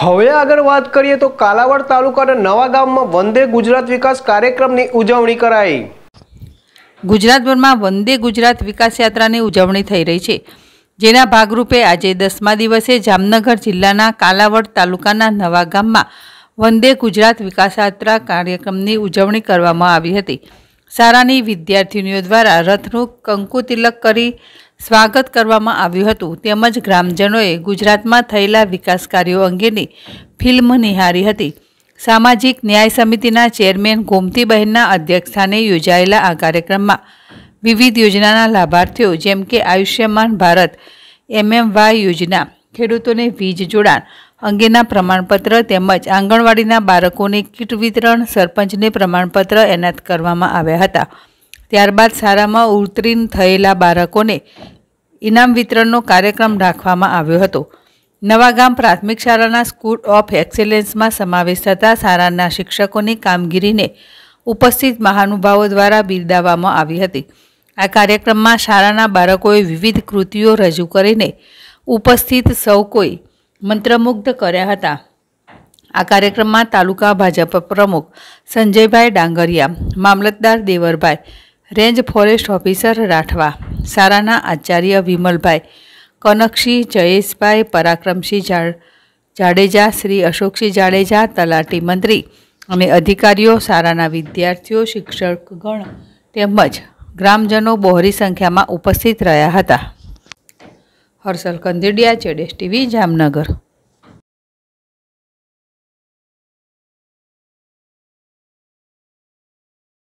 હવે આગળ વાત કરીએ તો કાલાવાડ તાલુકાના નવા ગામમાં વંદે ગુજરાત વિકાસ કાર્યક્રમની ઉજવણી કરાઈ ગુજરાતભરમાં વંદે ગુજરાત વિકાસ યાત્રાની ઉજવણી થઈ રહી છે જેના ભાગરૂપે આજે દસમા દિવસે જામનગર જિલ્લાના કાલાવડ તાલુકાના નવા ગામમાં વંદે ગુજરાત વિકાસ યાત્રા કાર્યક્રમની ઉજવણી કરવામાં આવી હતી શાળાની વિદ્યાર્થીનીઓ દ્વારા રથનું કંકુ તિલક કરી સ્વાગત કરવામાં આવ્યું હતું તેમજ ગ્રામજનોએ ગુજરાતમાં થયેલા વિકાસ કાર્યો અંગેની ફિલ્મ નિહારી હતી સામાજિક ન્યાય સમિતિના ચેરમેન ગોમતીબહેનના અધ્યક્ષસ્થાને યોજાયેલા આ કાર્યક્રમમાં વિવિધ યોજનાના લાભાર્થીઓ જેમ કે આયુષ્યમાન ભારત એમએમવાય યોજના ખેડૂતોને વીજ જોડાણ અંગેના પ્રમાણપત્ર તેમજ આંગણવાડીના બાળકોને કીટ વિતરણ સરપંચને પ્રમાણપત્ર એનાયત કરવામાં આવ્યા હતા ત્યારબાદ શાળામાં ઉત્તીર્ણ થયેલા બાળકોને ઇનામ વિતરણનો કાર્યક્રમ રાખવામાં આવ્યો હતો નવાગામ પ્રાથમિક શાળાના સ્કૂલ ઓફ એક્સેલન્સમાં સમાવેશ થતા શાળાના શિક્ષકોની કામગીરીને ઉપસ્થિત મહાનુભાવો દ્વારા બિરદાવવામાં આવી હતી આ કાર્યક્રમમાં શાળાના બાળકોએ વિવિધ કૃતિઓ રજૂ કરીને ઉપસ્થિત સૌ કોઈ મંત્રમુગ્ધ કર્યા હતા આ કાર્યક્રમમાં તાલુકા ભાજપ પ્રમુખ સંજયભાઈ ડાંગરિયા મામલતદાર Devarbhai range forest officer Rathva સારાના આચાર્ય વિમલભાઈ કનકસિંહ જયેશભાઈ પરાક્રમસિંહ જાડેજા શ્રી અશોકસિંહ જાડેજા તલાટી મંત્રી અને અધિકારીઓ સારાના વિદ્યાર્થીઓ શિક્ષકગણ તેમજ ગ્રામજનો બહોરી સંખ્યામાં ઉપસ્થિત રહ્યા હતા હર્ષલ કંદીડિયા ચેડેશ ટીવી જામનગર